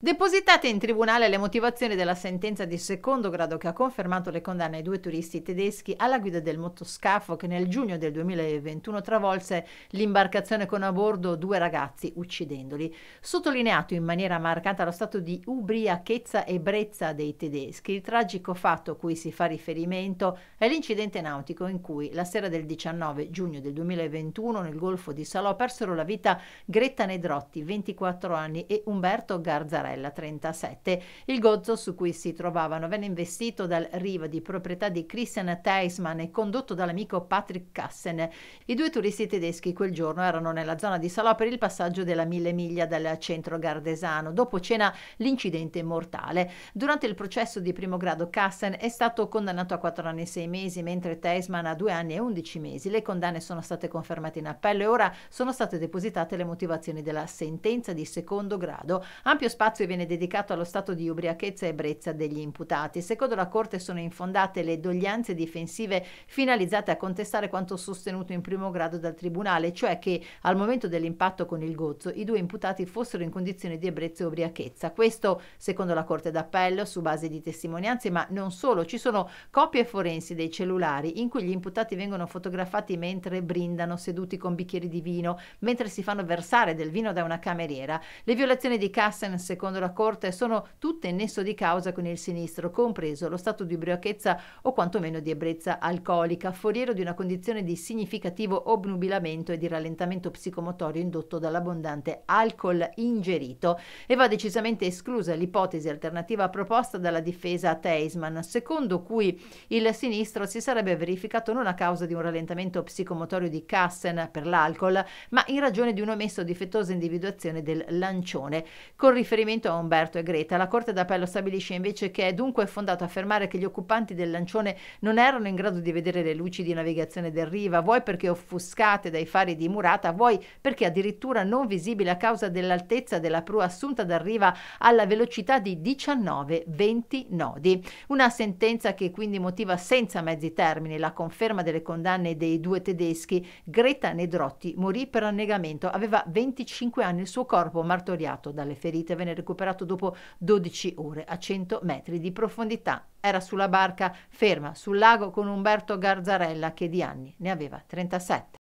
Depositate in tribunale le motivazioni della sentenza di secondo grado che ha confermato le condanne ai due turisti tedeschi alla guida del motoscafo che nel giugno del 2021 travolse l'imbarcazione con a bordo due ragazzi uccidendoli. Sottolineato in maniera marcata lo stato di ubriachezza e brezza dei tedeschi, il tragico fatto a cui si fa riferimento è l'incidente nautico in cui la sera del 19 giugno del 2021 nel golfo di Salò persero la vita Gretta Nedrotti, 24 anni, e Umberto Garzarelli Passerella 37. Il gozzo su cui si trovavano venne investito dal riva di proprietà di Christian Teisman e condotto dall'amico Patrick Kassen. I due turisti tedeschi quel giorno erano nella zona di Salò per il passaggio della Mille Miglia dal centro gardesano. Dopo cena l'incidente mortale. Durante il processo di primo grado Kassen è stato condannato a 4 anni e 6 mesi, mentre Teisman a 2 anni e 11 mesi. Le condanne sono state confermate in appello e ora sono state depositate le motivazioni della sentenza di secondo grado. Ampio spazio spazio viene dedicato allo stato di ubriachezza e ebbrezza degli imputati. Secondo la Corte sono infondate le doglianze difensive finalizzate a contestare quanto sostenuto in primo grado dal Tribunale, cioè che al momento dell'impatto con il gozzo i due imputati fossero in condizioni di ebbrezza e ubriachezza. Questo, secondo la Corte d'Appello, su base di testimonianze, ma non solo, ci sono copie forensi dei cellulari in cui gli imputati vengono fotografati mentre brindano seduti con bicchieri di vino, mentre si fanno versare del vino da una cameriera. Le violazioni di Kassen, secondo secondo la Corte, sono tutte in nesso di causa con il sinistro, compreso lo stato di ubriachezza o quantomeno di ebbrezza alcolica, foriero di una condizione di significativo obnubilamento e di rallentamento psicomotorio indotto dall'abbondante alcol ingerito e va decisamente esclusa l'ipotesi alternativa proposta dalla difesa a Teisman, secondo cui il sinistro si sarebbe verificato non a causa di un rallentamento psicomotorio di Kassen per l'alcol, ma in ragione di un omesso difettoso individuazione del lancione. Con riferimento riferimento a Umberto e Greta. La Corte d'Appello stabilisce invece che è dunque fondato affermare che gli occupanti del lancione non erano in grado di vedere le luci di navigazione del Riva, vuoi perché offuscate dai fari di murata, vuoi perché addirittura non visibili a causa dell'altezza della prua assunta dal Riva alla velocità di 19-20 nodi. Una sentenza che quindi motiva senza mezzi termini la conferma delle condanne dei due tedeschi. Greta Nedrotti morì per annegamento, aveva 25 anni, il suo corpo martoriato dalle ferite venere recuperato dopo 12 ore a 100 metri di profondità. Era sulla barca ferma sul lago con Umberto Garzarella che di anni ne aveva 37.